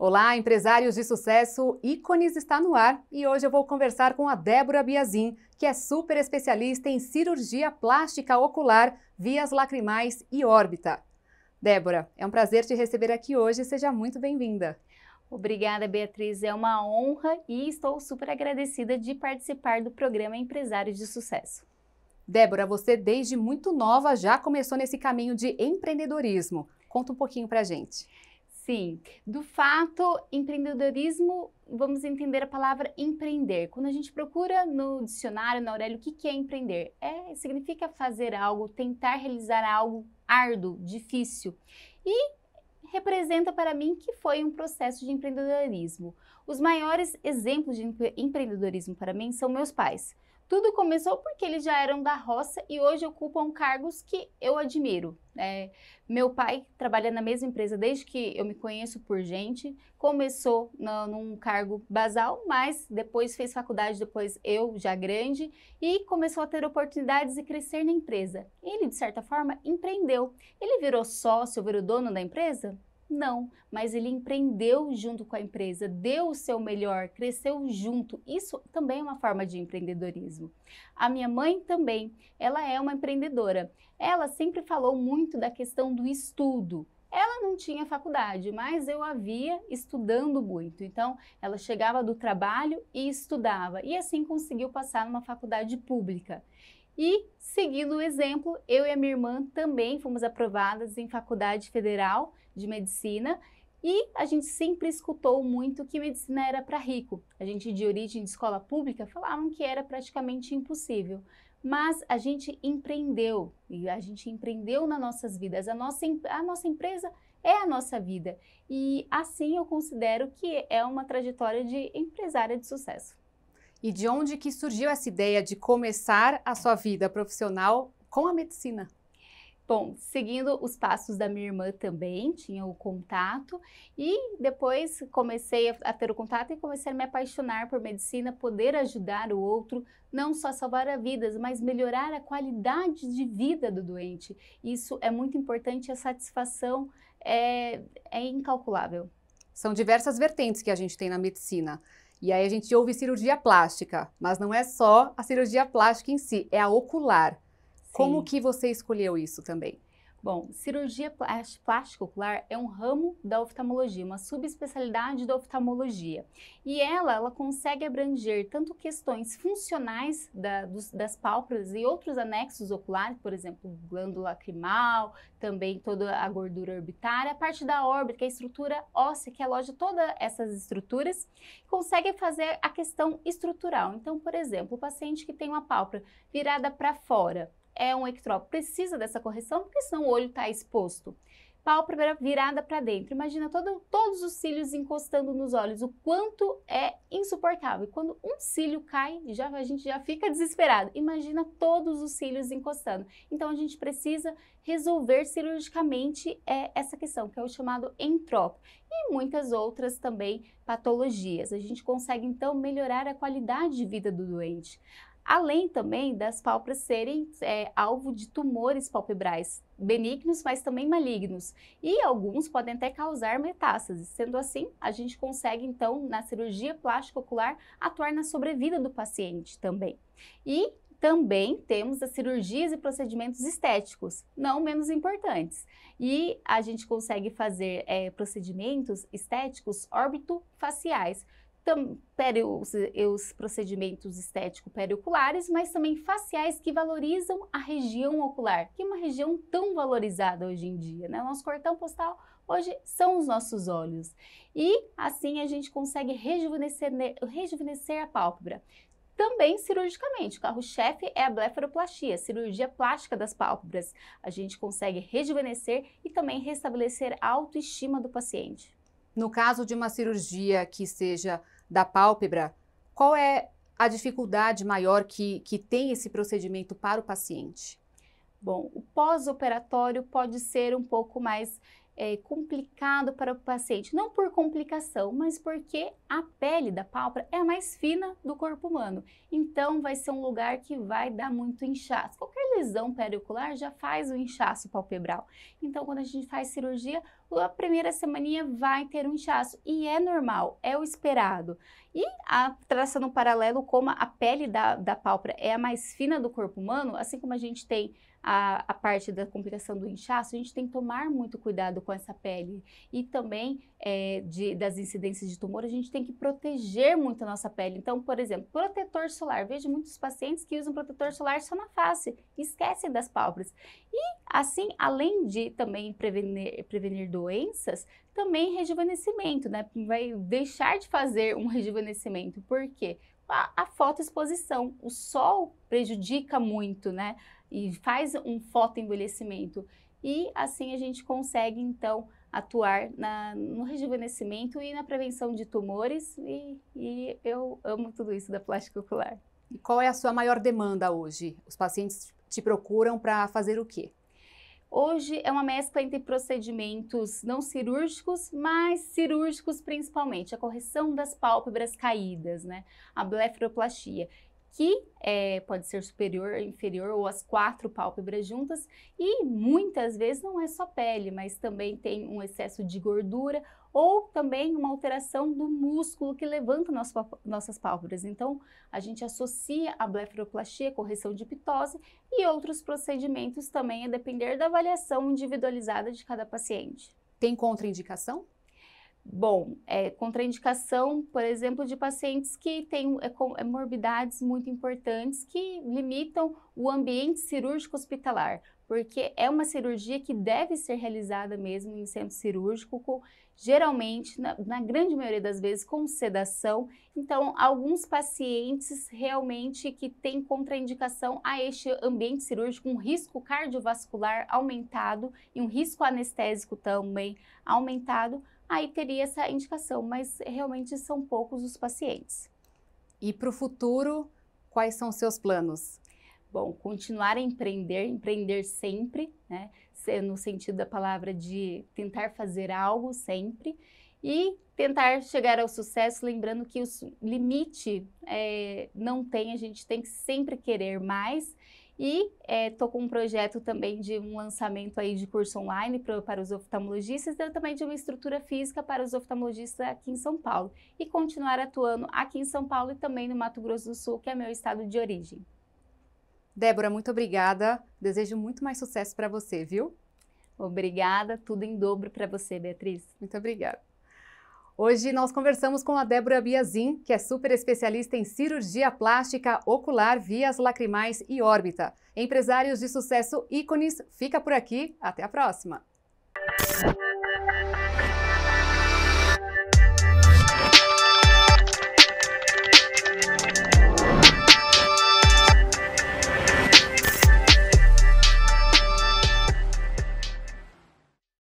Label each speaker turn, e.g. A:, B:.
A: Olá, empresários de sucesso, Ícones está no ar e hoje eu vou conversar com a Débora Biazin, que é super especialista em cirurgia plástica ocular, vias lacrimais e órbita. Débora, é um prazer te receber aqui hoje, seja muito bem-vinda. Obrigada, Beatriz,
B: é uma honra e estou super agradecida de participar do programa Empresários de
A: Sucesso. Débora, você desde muito nova já começou nesse caminho de empreendedorismo. Conta um pouquinho pra gente. Sim, do fato, empreendedorismo,
B: vamos entender a palavra empreender. Quando a gente procura no dicionário, na Aurélio, o que, é empreender? É, significa fazer algo, tentar realizar algo árduo, difícil. E representa para mim que foi um processo de empreendedorismo. Os maiores exemplos de empreendedorismo para mim são meus pais. Tudo começou porque eles já eram da roça e hoje ocupam cargos que eu admiro. É, meu pai trabalha na mesma empresa desde que eu me conheço por gente. Começou no, num cargo basal, mas depois fez faculdade, depois eu já grande, e começou a ter oportunidades e crescer na empresa. Ele, de certa forma, empreendeu. Ele virou sócio, virou dono da empresa? Não, mas ele empreendeu junto com a empresa, deu o seu melhor, cresceu junto. Isso também é uma forma de empreendedorismo. A minha mãe também, ela é uma empreendedora. Ela sempre falou muito da questão do estudo, ela não tinha faculdade, mas eu a via estudando muito. Então, ela chegava do trabalho e estudava, e assim conseguiu passar numa faculdade pública. E, seguindo o exemplo, eu e a minha irmã também fomos aprovadas em Faculdade Federal de Medicina e a gente sempre escutou muito que medicina era para rico. A gente, de origem de escola pública, falavam que era praticamente impossível. Mas a gente empreendeu e a gente empreendeu nas nossas vidas. A nossa, a nossa empresa é a nossa vida. E assim eu considero que é uma trajetória de empresária de sucesso.
A: E de onde que surgiu essa ideia de começar a sua vida profissional com a medicina? Bom, seguindo os passos
B: da minha irmã também, tinha o contato e depois comecei a ter o contato e comecei a me apaixonar por medicina, poder ajudar o outro, não só salvar vidas, mas melhorar a qualidade de vida do doente. Isso é muito importante, a
A: satisfação é, é incalculável. São diversas vertentes que a gente tem na medicina. E aí a gente ouve cirurgia plástica, mas não é só a cirurgia plástica em si, é a ocular. Sim. Como que você escolheu isso também? Bom, cirurgia
B: plástica ocular é um ramo da oftalmologia, uma subespecialidade da oftalmologia. E ela, ela consegue abranger tanto questões funcionais da, dos, das pálpebras e outros anexos oculares, por exemplo, glândula lacrimal, também toda a gordura orbitária, a parte da órbita, é a estrutura óssea, que aloja todas essas estruturas, consegue fazer a questão estrutural. Então, por exemplo, o paciente que tem uma pálpebra virada para fora, é um ectrópico, precisa dessa correção, porque senão o olho está exposto. Pálpebra virada para dentro. Imagina todo, todos os cílios encostando nos olhos, o quanto é insuportável. E quando um cílio cai, já, a gente já fica desesperado. Imagina todos os cílios encostando. Então a gente precisa resolver cirurgicamente é, essa questão, que é o chamado entrópico. E muitas outras também patologias. A gente consegue então melhorar a qualidade de vida do doente além também das pálpebras serem é, alvo de tumores palpebrais benignos, mas também malignos, e alguns podem até causar metástases. Sendo assim, a gente consegue então, na cirurgia plástica ocular, atuar na sobrevida do paciente também. E também temos as cirurgias e procedimentos estéticos, não menos importantes. E a gente consegue fazer é, procedimentos estéticos órbito faciais os, os procedimentos estéticos perioculares, mas também faciais que valorizam a região ocular, que é uma região tão valorizada hoje em dia. Né? Nosso cartão postal hoje são os nossos olhos. E assim a gente consegue rejuvenescer, né, rejuvenescer a pálpebra. Também cirurgicamente, o carro-chefe é a blefaroplastia, cirurgia plástica das pálpebras. A gente consegue rejuvenescer e
A: também restabelecer a autoestima do paciente. No caso de uma cirurgia que seja da pálpebra, qual é a dificuldade maior que, que tem esse procedimento para o paciente? Bom, o pós-operatório pode ser um pouco
B: mais é, complicado para o paciente, não por complicação, mas porque a pele da pálpebra é mais fina do corpo humano. Então, vai ser um lugar que vai dar muito inchaço. Qualquer a lesão pericular já faz o inchaço palpebral. Então, quando a gente faz cirurgia, a primeira semaninha vai ter um inchaço e é normal, é o esperado. E a, traçando um paralelo, como a pele da, da pálpebra é a mais fina do corpo humano, assim como a gente tem a, a, parte da complicação do inchaço, a gente tem que tomar muito cuidado com essa pele. E também é, de, das incidências de tumor, a gente tem que proteger muito a nossa pele. Então, por exemplo, protetor solar. Vejo muitos pacientes que usam protetor solar só na face esquecem das pálpebras. E assim, além de também prevenir, prevenir doenças, também rejuvenescimento, né? Vai deixar de fazer um rejuvenescimento, porque a, a fotoexposição, o sol prejudica muito, né? E faz um fotoenvelhecimento. E assim a gente consegue, então, atuar na, no rejuvenescimento e na prevenção de tumores.
A: E, e eu amo tudo isso da plástica ocular. E qual é a sua maior demanda hoje? Os pacientes te procuram para fazer o quê? Hoje é uma mescla entre
B: procedimentos não cirúrgicos, mas cirúrgicos principalmente, a correção das pálpebras caídas, né? A blefaroplastia, que é, pode ser superior, inferior ou as quatro pálpebras juntas, e muitas vezes não é só pele, mas também tem um excesso de gordura ou também uma alteração do músculo que levanta nosso, nossas pálpebras. Então, a gente associa a blefaroplastia, correção de ptose e outros procedimentos também, a depender da avaliação individualizada de cada paciente. Tem contraindicação? Bom, é, contraindicação, por exemplo, de pacientes que têm é, é, morbidades muito importantes que limitam o ambiente cirúrgico hospitalar, porque é uma cirurgia que deve ser realizada mesmo em centro cirúrgico, com, geralmente, na, na grande maioria das vezes, com sedação. Então, alguns pacientes realmente que têm contraindicação a este ambiente cirúrgico, um risco cardiovascular aumentado e um risco anestésico também aumentado aí teria essa indicação, mas realmente são poucos os pacientes. E para o futuro, quais são os seus planos? Bom, continuar a empreender, empreender sempre, né? No sentido da palavra de tentar fazer algo sempre e tentar chegar ao sucesso, lembrando que o limite é, não tem, a gente tem que sempre querer mais e estou é, com um projeto também de um lançamento aí de curso online para os oftalmologistas e também de uma estrutura física para os oftalmologistas aqui em São Paulo. E continuar atuando aqui em São Paulo e também no Mato Grosso do Sul, que é meu estado de origem.
A: Débora, muito obrigada. Desejo muito mais sucesso para você, viu? Obrigada, tudo em dobro para você, Beatriz. Muito obrigada. Hoje nós conversamos com a Débora Biazin, que é super especialista em cirurgia plástica ocular, vias lacrimais e órbita. Empresários de sucesso ícones, fica por aqui, até a próxima!